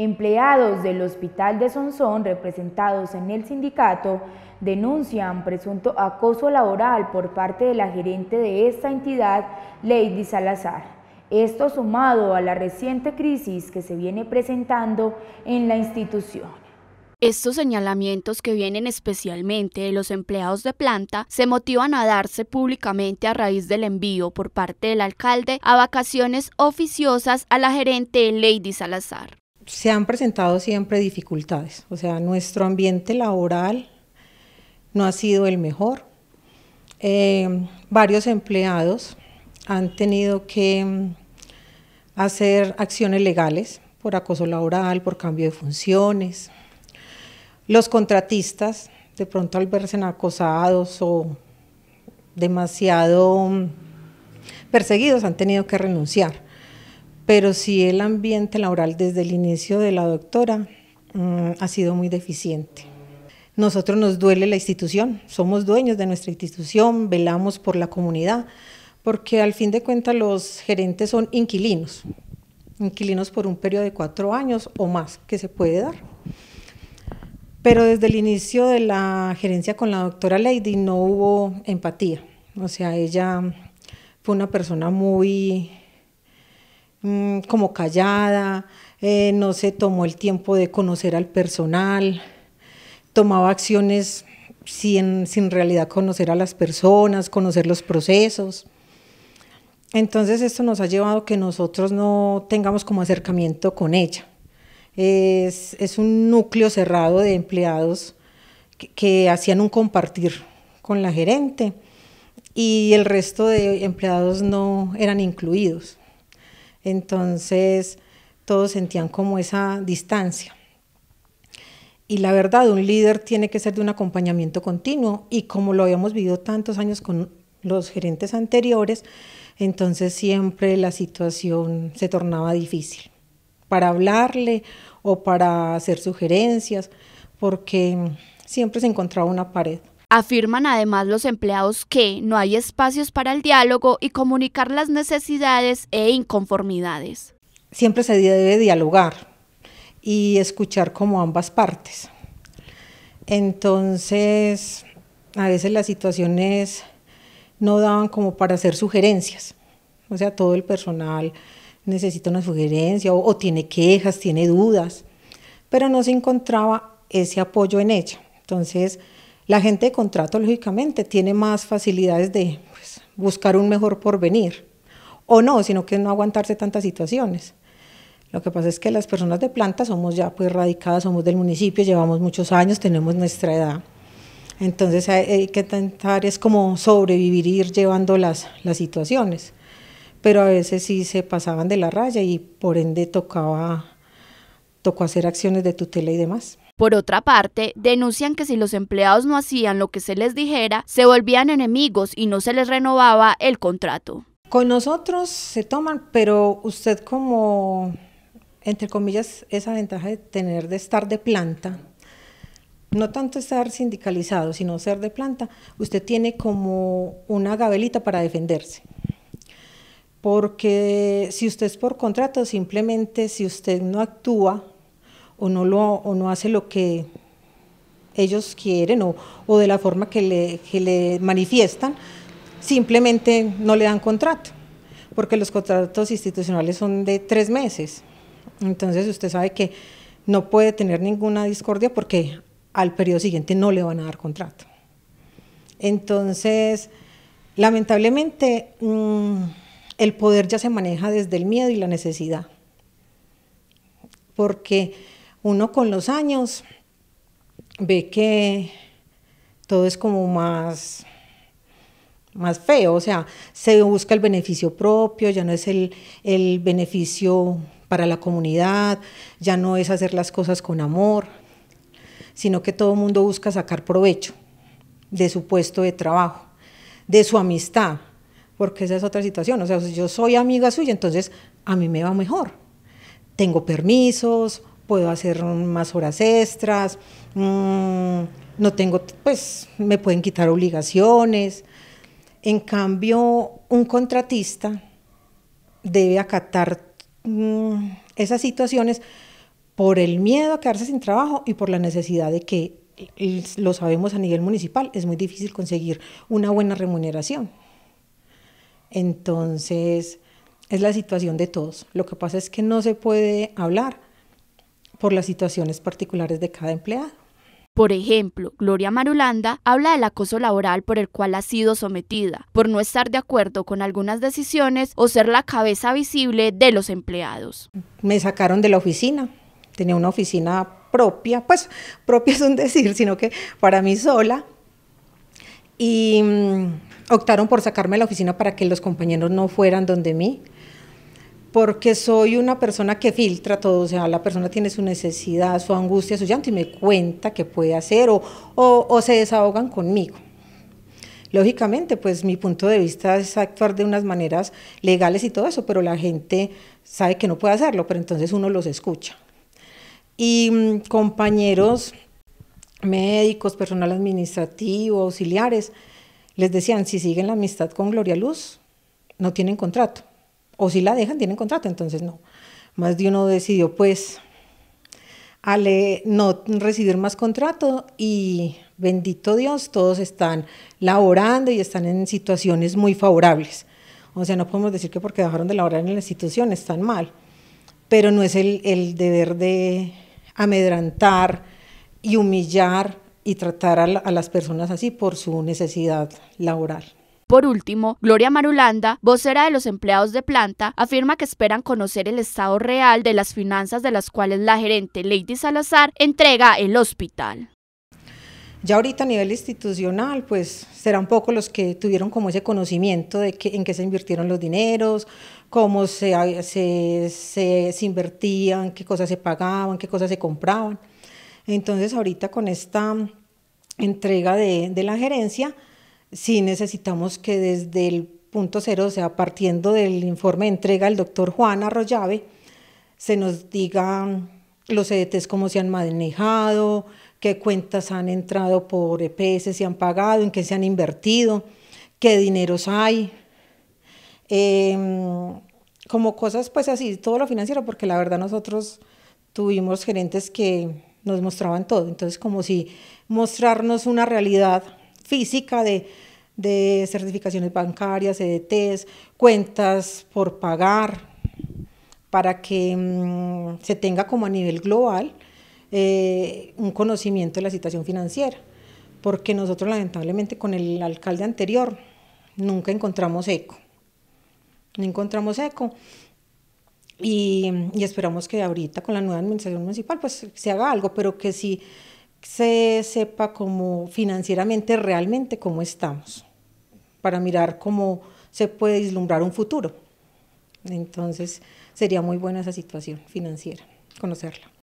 Empleados del Hospital de Sonsón, representados en el sindicato, denuncian presunto acoso laboral por parte de la gerente de esta entidad, Lady Salazar. Esto sumado a la reciente crisis que se viene presentando en la institución. Estos señalamientos que vienen especialmente de los empleados de planta se motivan a darse públicamente a raíz del envío por parte del alcalde a vacaciones oficiosas a la gerente Lady Salazar se han presentado siempre dificultades, o sea, nuestro ambiente laboral no ha sido el mejor. Eh, varios empleados han tenido que mm, hacer acciones legales por acoso laboral, por cambio de funciones. Los contratistas, de pronto al verse acosados o demasiado mm, perseguidos, han tenido que renunciar pero sí el ambiente laboral desde el inicio de la doctora mm, ha sido muy deficiente. Nosotros nos duele la institución, somos dueños de nuestra institución, velamos por la comunidad, porque al fin de cuentas los gerentes son inquilinos, inquilinos por un periodo de cuatro años o más que se puede dar. Pero desde el inicio de la gerencia con la doctora Lady no hubo empatía, o sea, ella fue una persona muy Mm, como callada, eh, no se tomó el tiempo de conocer al personal, tomaba acciones sin, sin realidad conocer a las personas, conocer los procesos. Entonces esto nos ha llevado a que nosotros no tengamos como acercamiento con ella. Es, un núcleo cerrado de empleados que, hacían un compartir con la gerente y el resto de empleados no eran incluidos. Entonces todos sentían como esa distancia. Y la verdad, un líder tiene que ser de un acompañamiento continuo y como lo habíamos vivido tantos años con los gerentes anteriores, entonces siempre la situación se tornaba difícil para hablarle o para hacer sugerencias, porque siempre se encontraba una pared. Afirman además los empleados que no hay espacios para el diálogo y comunicar las necesidades e inconformidades. Siempre se debe dialogar y escuchar como ambas partes. Entonces, a veces las situaciones no daban como para hacer sugerencias. O sea, todo el personal necesita una sugerencia o, o tiene quejas, tiene dudas, pero no se encontraba ese apoyo en ella. Entonces, la gente de contrato, lógicamente, tiene más facilidades de pues, buscar un mejor porvenir, o no, sino que no aguantarse tantas situaciones. Lo que pasa es que las personas de planta somos ya pues radicadas, somos del municipio, llevamos muchos años, tenemos nuestra edad. Entonces hay, que intentar es como sobrevivir ir llevando las, las situaciones. Pero a veces sí se pasaban de la raya y por ende tocaba, tocó hacer acciones de tutela y demás. Por otra parte, denuncian que si los empleados no hacían lo que se les dijera, se volvían enemigos y no se les renovaba el contrato. Con nosotros se toman, pero usted como, entre comillas, esa ventaja de tener de estar de planta, no tanto estar sindicalizado, sino ser de planta, usted tiene como una gabelita para defenderse. Porque si usted es por contrato, simplemente si usted no actúa o no, lo, no hace lo que ellos quieren o, de la forma que le, le manifiestan, simplemente no le dan contrato, porque los contratos institucionales son de tres meses. Entonces usted sabe que no puede tener ninguna discordia porque al periodo siguiente no le van a dar contrato. Entonces, lamentablemente, mm, el poder ya se maneja desde el miedo y la necesidad, porque uno con los años ve que todo es como más más feo, o sea, se busca el beneficio propio, ya no es el, el beneficio para la comunidad, ya no es hacer las cosas con amor, sino que todo el mundo busca sacar provecho de su puesto de trabajo, de su amistad, porque esa es otra situación, o sea, yo soy amiga suya, entonces a mí me va mejor, tengo permisos, puedo hacer más horas extras, mm, no tengo, pues me pueden quitar obligaciones. En cambio, un contratista debe acatar mm, esas situaciones por el miedo a quedarse sin trabajo y por la necesidad de que, lo sabemos a nivel municipal, es muy difícil conseguir una buena remuneración. Entonces, es la situación de todos. Lo que pasa es que no se puede hablar por las situaciones particulares de cada empleado. Por ejemplo, Gloria Marulanda habla del acoso laboral por el cual ha sido sometida, por no estar de acuerdo con algunas decisiones o ser la cabeza visible de los empleados. Me sacaron de la oficina, tenía una oficina propia, pues propia es un decir, sino que para mí sola, y mm, optaron por sacarme de la oficina para que los compañeros no fueran donde mí porque soy una persona que filtra todo, o sea, la persona tiene su necesidad, su angustia, su llanto y me cuenta qué puede hacer o, se desahogan conmigo. Lógicamente, pues mi punto de vista es actuar de unas maneras legales y todo eso, pero la gente sabe que no puede hacerlo, pero entonces uno los escucha. Y mm, compañeros médicos, personal administrativo, auxiliares, les decían, si siguen la amistad con Gloria Luz, no tienen contrato. O si la dejan, tienen contrato, entonces no. Más de uno decidió, pues, no recibir más contrato y bendito Dios, todos están laborando y están en situaciones muy favorables. O sea, no podemos decir que porque dejaron de laborar en la institución están mal, pero no es el, deber de amedrantar y humillar y tratar a las personas así por su necesidad laboral. Por último, Gloria Marulanda, vocera de los empleados de planta, afirma que esperan conocer el estado real de las finanzas de las cuales la gerente Lady Salazar entrega el hospital. Ya ahorita a nivel institucional, pues serán pocos los que tuvieron como ese conocimiento de que, en qué se invirtieron los dineros, cómo se, se, se, invertían, qué cosas se pagaban, qué cosas se compraban. Entonces ahorita con esta entrega de, de la gerencia, sí necesitamos que desde el punto cero, o sea, partiendo del informe de entrega del doctor Juan Arroyave, se nos digan los EDTs cómo se han manejado, qué cuentas han entrado por EPS, si han pagado, en qué se han invertido, qué dineros hay, em, como cosas pues así, todo lo financiero, porque la verdad nosotros tuvimos gerentes que nos mostraban todo, entonces como si mostrarnos una realidad física de, certificaciones bancarias, CDTs, e cuentas por pagar, para que mm, se tenga como a nivel global eh, un conocimiento de la situación financiera. Porque nosotros lamentablemente con el alcalde anterior nunca encontramos eco. No encontramos eco. Y, y esperamos que ahorita con la nueva administración municipal pues se haga algo, pero que si se sepa como financieramente realmente cómo estamos, para mirar cómo se puede vislumbrar un futuro. Entonces sería muy buena esa situación financiera, conocerla.